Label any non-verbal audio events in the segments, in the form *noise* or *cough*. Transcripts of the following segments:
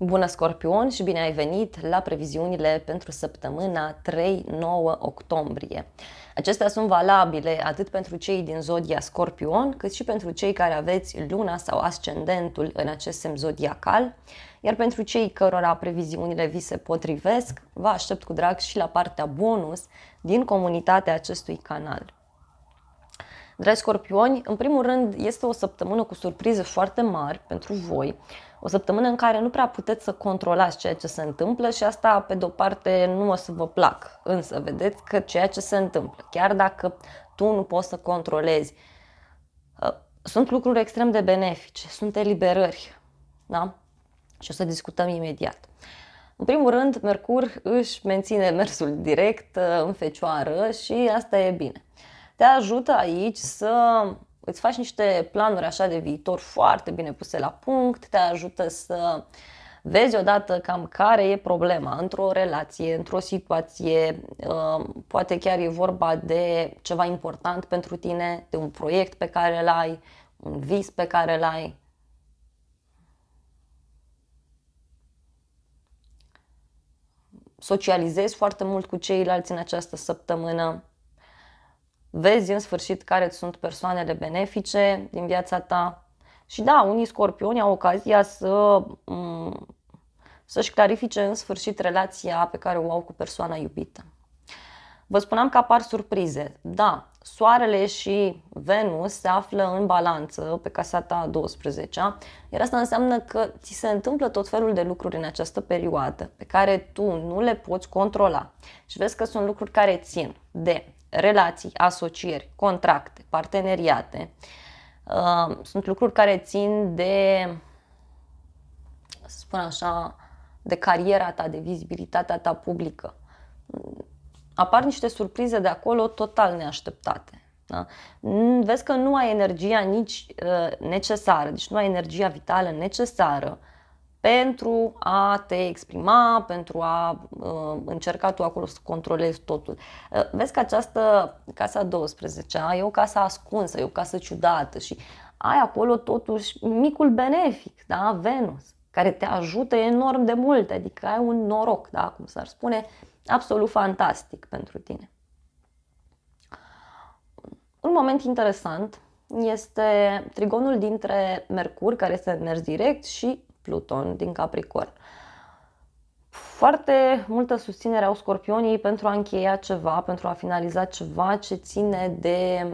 Bună Scorpion și bine ai venit la previziunile pentru săptămâna 3-9 octombrie. Acestea sunt valabile atât pentru cei din zodia Scorpion, cât și pentru cei care aveți luna sau ascendentul în acest semn zodiacal, iar pentru cei cărora previziunile vi se potrivesc, vă aștept cu drag și la partea bonus din comunitatea acestui canal. Dragi scorpioni, în primul rând este o săptămână cu surprize foarte mari pentru voi, o săptămână în care nu prea puteți să controlați ceea ce se întâmplă și asta, pe de-o parte, nu o să vă plac. Însă, vedeți că ceea ce se întâmplă, chiar dacă tu nu poți să controlezi, ă, sunt lucruri extrem de benefice, sunt eliberări, da? Și o să discutăm imediat. În primul rând, Mercur își menține mersul direct ă, în fecioară și asta e bine te ajută aici să îți faci niște planuri așa de viitor foarte bine puse la punct, te ajută să vezi odată cam care e problema într-o relație, într-o situație, um, poate chiar e vorba de ceva important pentru tine, de un proiect pe care îl ai, un vis pe care îl ai. Socializezi foarte mult cu ceilalți în această săptămână vezi în sfârșit care sunt persoanele benefice din viața ta. Și da, unii scorpioni au ocazia să, mm, să-și clarifice în sfârșit relația pe care o au cu persoana iubită. Vă spuneam că apar surprize. Da, Soarele și Venus se află în balanță pe casata 12 iar asta înseamnă că ți se întâmplă tot felul de lucruri în această perioadă pe care tu nu le poți controla. Și vezi că sunt lucruri care țin de relații, asocieri, contracte, parteneriate. Uh, sunt lucruri care țin de, să spun așa, de cariera ta, de vizibilitatea ta publică. Apar niște surprize de acolo total neașteptate. Da? Vezi că nu ai energia nici uh, necesară, deci nu ai energia vitală necesară uh, pentru a te exprima, pentru a uh, încerca tu acolo să controlezi totul. Uh, vezi că această casa 12 e o casă ascunsă, e o casă ciudată și ai acolo totuși micul benefic, da? Venus, care te ajută enorm de mult, adică ai un noroc, da? cum s-ar spune, absolut fantastic pentru tine. Un moment interesant este trigonul dintre Mercur, care este în mers direct, și Pluton din Capricorn. Foarte multă susținere au scorpionii pentru a încheia ceva, pentru a finaliza ceva ce ține de,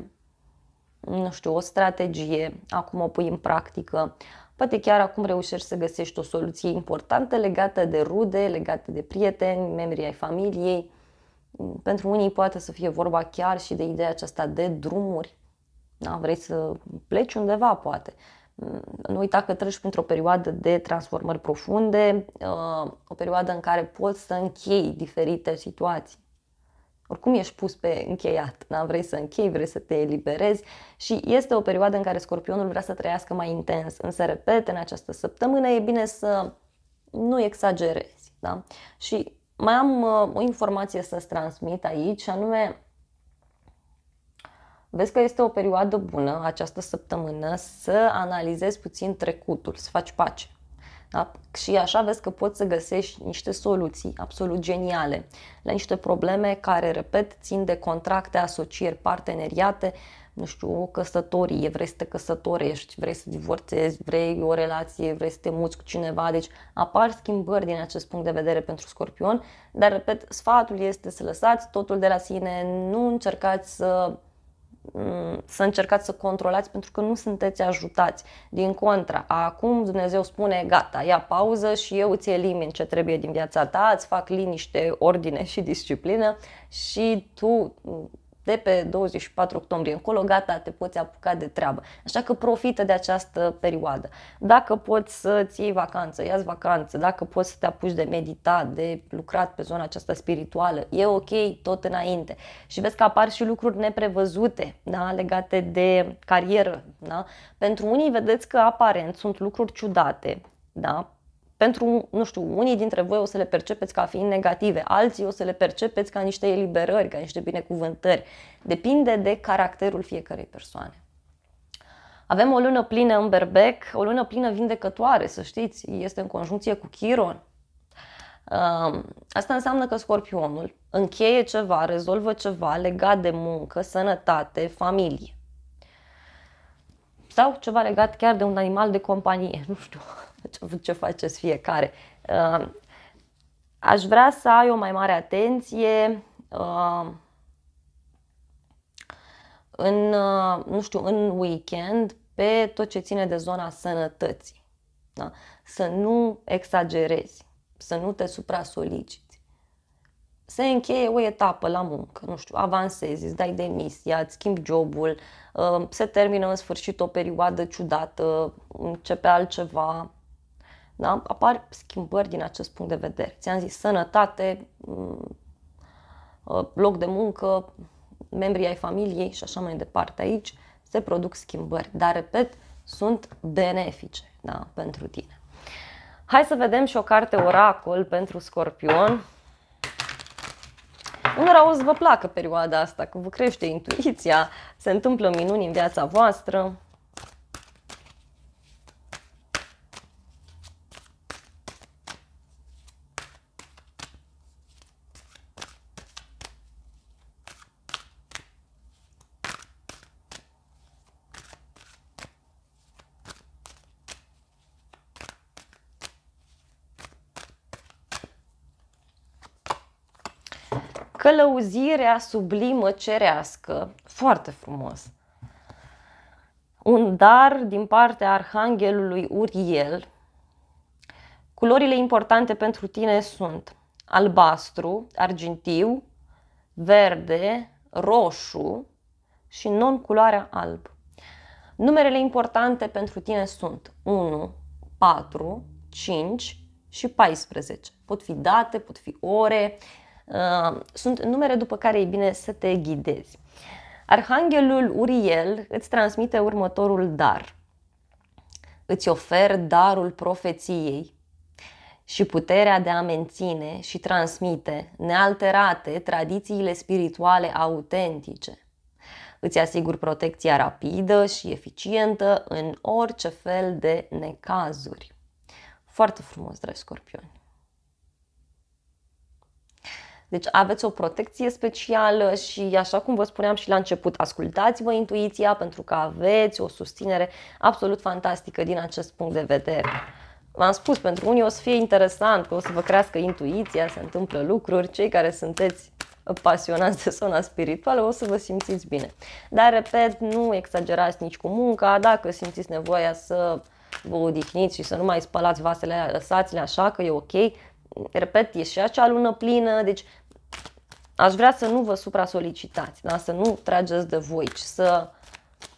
nu știu, o strategie, acum o pui în practică. Poate chiar acum reușești să găsești o soluție importantă legată de rude, legată de prieteni, membrii ai familiei. Pentru unii poate să fie vorba chiar și de ideea aceasta de drumuri. Da? Vrei să pleci undeva, poate. Nu uita că treci printr-o perioadă de transformări profunde, uh, o perioadă în care poți să închei diferite situații. Oricum ești pus pe încheiat, da? vrei să închei, vrei să te eliberezi și este o perioadă în care scorpionul vrea să trăiască mai intens, însă repet, în această săptămână e bine să nu exagerezi. Da? Și mai am uh, o informație să-ți transmit aici, anume Vezi că este o perioadă bună această săptămână să analizezi puțin trecutul, să faci pace. Da? Și așa vezi că poți să găsești niște soluții absolut geniale la niște probleme care, repet, țin de contracte, asocieri, parteneriate, nu știu, o căsătorie, vrei să te căsătorești, vrei să divorțezi, vrei o relație, vrei să te muți cu cineva, deci apar schimbări din acest punct de vedere pentru scorpion, dar, repet, sfatul este să lăsați totul de la sine, nu încercați să Mm, să încercați să controlați pentru că nu sunteți ajutați. Din contra, acum Dumnezeu spune gata, ia pauză și eu îți elimin ce trebuie din viața ta, îți fac liniște, ordine și disciplină și tu de pe 24 octombrie încolo, gata, te poți apuca de treabă. Așa că profită de această perioadă. Dacă poți să-ți iei vacanță, ia vacanță, dacă poți să te apuci de meditat, de lucrat pe zona aceasta spirituală, e ok, tot înainte. Și vezi că apar și lucruri neprevăzute da, legate de carieră. Da? Pentru unii vedeți că aparent sunt lucruri ciudate, da? pentru, nu știu, unii dintre voi o să le percepeți ca fiind negative, alții o să le percepeți ca niște eliberări, ca niște binecuvântări. Depinde de caracterul fiecarei persoane. Avem o lună plină în berbec, o lună plină vindecătoare, să știți, este în conjuncție cu Chiron. Um, asta înseamnă că scorpionul încheie ceva, rezolvă ceva legat de muncă, sănătate, familie. Sau ceva legat chiar de un animal de companie, *laughs* nu știu, ce faceți fiecare. Uh, aș vrea să ai o mai mare atenție uh, în, uh, nu știu, în weekend pe tot ce ține de zona sănătății. Da? Să nu exagerezi, să nu te supra-soliciți. Se încheie o etapă la muncă, nu știu, avansezi, îți dai demisia, îți schimbi jobul, se termină în sfârșit o perioadă ciudată, începe altceva, da? apar schimbări din acest punct de vedere. Ți-am zis, sănătate, mm, ă, loc de muncă, membrii ai familiei și așa mai departe. Aici se produc schimbări, dar, repet, sunt benefice da? pentru tine. Hai să vedem și o carte oracol pentru scorpion. Unora o vă placă perioada asta, că vă crește intuiția, se întâmplă minuni în viața voastră. călăuzirea sublimă cerească, foarte frumos. Un dar din partea arhanghelului Uriel. Culorile importante pentru tine sunt albastru, argintiu, verde, roșu și non-culoarea alb. Numerele importante pentru tine sunt 1, 4, 5 și 14. Pot fi date, pot fi ore, Uh, sunt numere după care e bine să te ghidezi. Arhanghelul Uriel îți transmite următorul dar. Îți ofer darul profeției și puterea de a menține și transmite nealterate tradițiile spirituale autentice. Îți asigur protecția rapidă și eficientă în orice fel de necazuri. Foarte frumos, dragi scorpioni! Deci aveți o protecție specială și așa cum vă spuneam și la început, ascultați-vă intuiția pentru că aveți o susținere absolut fantastică din acest punct de vedere. V-am spus, pentru unii o să fie interesant, că o să vă crească intuiția, se întâmplă lucruri, cei care sunteți pasionați de zona spirituală, o să vă simțiți bine. Dar, repet, nu exagerați nici cu munca, dacă simțiți nevoia să vă odihniți și să nu mai spălați vasele, lăsați-le așa că e ok, repet, e și acea lună plină, deci aș vrea să nu vă supra-solicitați, da? să nu trageți de voi, ci să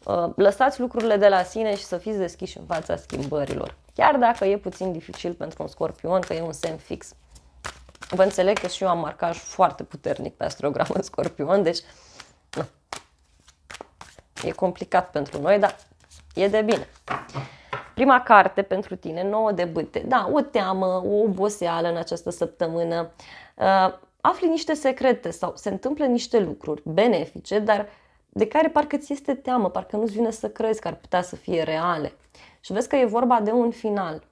uh, lăsați lucrurile de la sine și să fiți deschiși în fața schimbărilor. Chiar dacă e puțin dificil pentru un scorpion, că e un semn fix. Vă înțeleg că și eu am marcaj foarte puternic pe în scorpion, deci nu. e complicat pentru noi, dar e de bine. Prima carte pentru tine, nouă de bâte. Da, o teamă, o oboseală în această săptămână. Uh, afli niște secrete sau se întâmplă niște lucruri benefice, dar de care parcă ți este teamă, parcă nu-ți vine să crezi că ar putea să fie reale. Și vezi că e vorba de un final.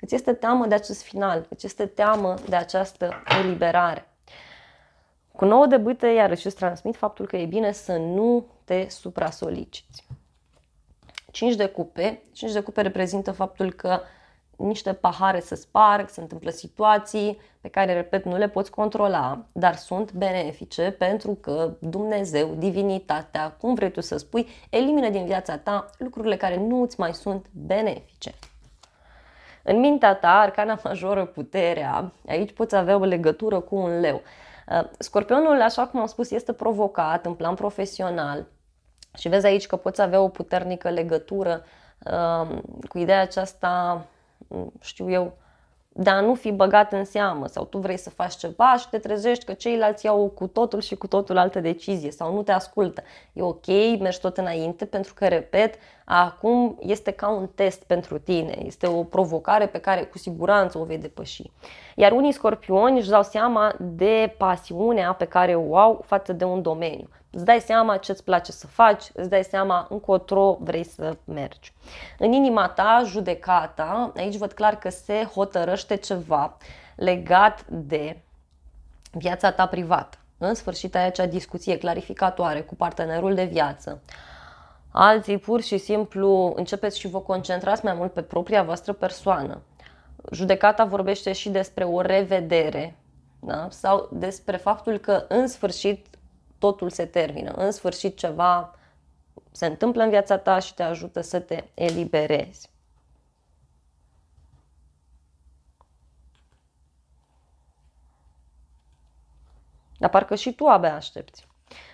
Îți este teamă de acest final, îți este teamă de această eliberare. Cu nouă de bâte, iarăși îți transmit faptul că e bine să nu te supra-soliciți. 5 de cupe. 5 de cupe reprezintă faptul că niște pahare se sparg, se întâmplă situații pe care, repet, nu le poți controla, dar sunt benefice pentru că Dumnezeu, divinitatea, cum vrei tu să spui, elimină din viața ta lucrurile care nu îți mai sunt benefice. În mintea ta, arcana majoră, puterea, aici poți avea o legătură cu un leu. Uh, scorpionul, așa cum am spus, este provocat în plan profesional și vezi aici că poți avea o puternică legătură uh, cu ideea aceasta știu eu, de a nu fi băgat în seamă sau tu vrei să faci ceva și te trezești că ceilalți iau cu totul și cu totul altă decizie sau nu te ascultă. E ok, mergi tot înainte pentru că, repet, acum este ca un test pentru tine, este o provocare pe care cu siguranță o vei depăși. Iar unii scorpioni își dau seama de pasiunea pe care o au față de un domeniu. Îți dai seama ce îți place să faci, îți dai seama încotro vrei să mergi. În inima ta, judecata, aici văd clar că se hotărăște ceva legat de viața ta privată. În sfârșit ai acea discuție clarificatoare cu partenerul de viață. Alții pur și simplu începeți și vă concentrați mai mult pe propria voastră persoană. Judecata vorbește și despre o revedere da? sau despre faptul că în sfârșit totul se termină. În sfârșit ceva se întâmplă în viața ta și te ajută să te eliberezi. Dar parcă și tu abia aștepți.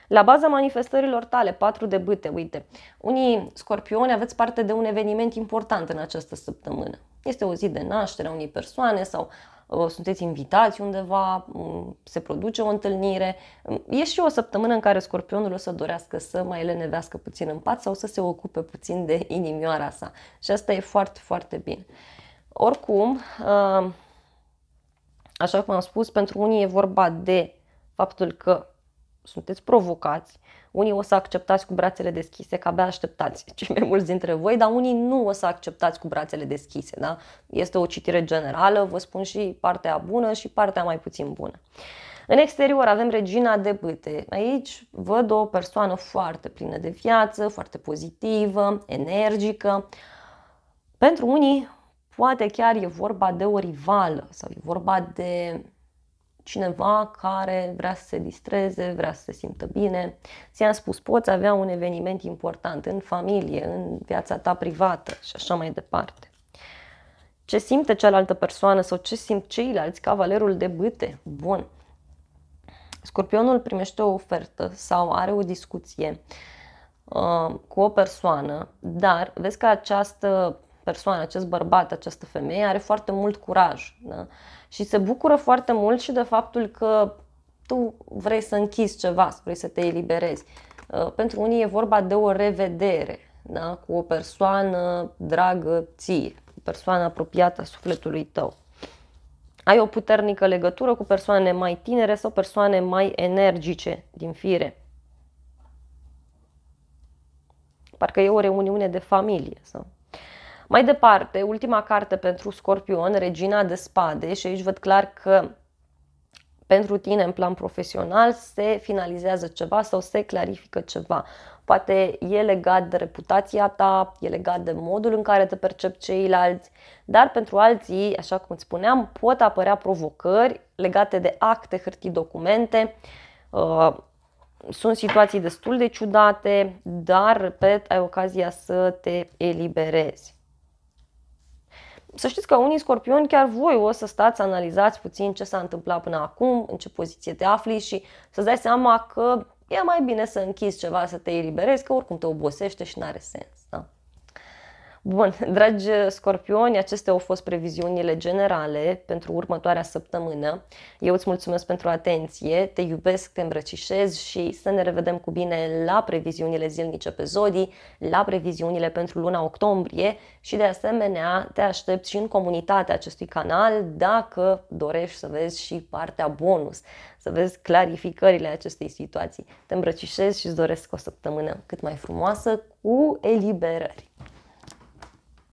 La baza manifestărilor tale, patru de bâte, uite, unii scorpioni aveți parte de un eveniment important în această săptămână. Este o zi de naștere a unei persoane sau Uh, sunteți invitați undeva, mm, se produce o întâlnire. Mm, e și o săptămână în care scorpionul o să dorească să mai lenevească puțin în pat sau să se ocupe puțin de inimioara sa. Și asta e foarte, foarte bine. Oricum, uh, așa cum am spus, pentru unii e vorba de faptul că sunteți provocați, unii o să acceptați cu brațele deschise, că abia așteptați *laughs* cei mai mulți dintre voi, dar unii nu o să acceptați cu brațele deschise. Da? Este o citire generală, vă spun și partea bună și partea mai puțin bună. În exterior avem regina de bâte. Aici văd o persoană foarte plină de viață, foarte pozitivă, energică. Pentru unii poate chiar e vorba de o rivală sau e vorba de cineva care vrea să se distreze, vrea să se simtă bine. Ți-am spus, poți avea un eveniment important în familie, în viața ta privată și așa mai departe. Ce simte cealaltă persoană sau ce simt ceilalți, cavalerul de bâte? Bun. Scorpionul primește o ofertă sau are o discuție uh, cu o persoană, dar vezi că această persoană, acest bărbat, această femeie are foarte mult curaj da? și se bucură foarte mult și de faptul că tu vrei să închizi ceva, vrei să te eliberezi. Uh, pentru unii e vorba de o revedere da? cu o persoană dragă ție, o persoană apropiată a sufletului tău. Ai o puternică legătură cu persoane mai tinere sau persoane mai energice din fire. Parcă e o reuniune de familie sau mai departe, ultima carte pentru Scorpion, Regina de Spade, și aici văd clar că pentru tine în plan profesional se finalizează ceva sau se clarifică ceva. Poate e legat de reputația ta, e legat de modul în care te percep ceilalți, dar pentru alții, așa cum îți spuneam, pot apărea provocări legate de acte, hârtii, documente. Uh, sunt situații destul de ciudate, dar, repet, ai ocazia să te eliberezi. Să știți că unii scorpioni chiar voi o să stați să analizați puțin ce s-a întâmplat până acum, în ce poziție te afli și să-ți dai seama că e mai bine să închizi ceva, să te eliberezi, că oricum te obosește și n-are sens. Da? Bun, *laughs* dragi scorpioni, acestea au fost previziunile generale pentru următoarea săptămână. Eu îți mulțumesc pentru atenție, te iubesc, te îmbrăcișez și să ne revedem cu bine la previziunile zilnice pe zodii, la previziunile pentru luna octombrie și de asemenea te aștept și în comunitatea acestui canal dacă dorești să vezi și partea bonus, să vezi clarificările acestei situații. Te îmbrăcișez și îți doresc o săptămână cât mai frumoasă cu eliberări.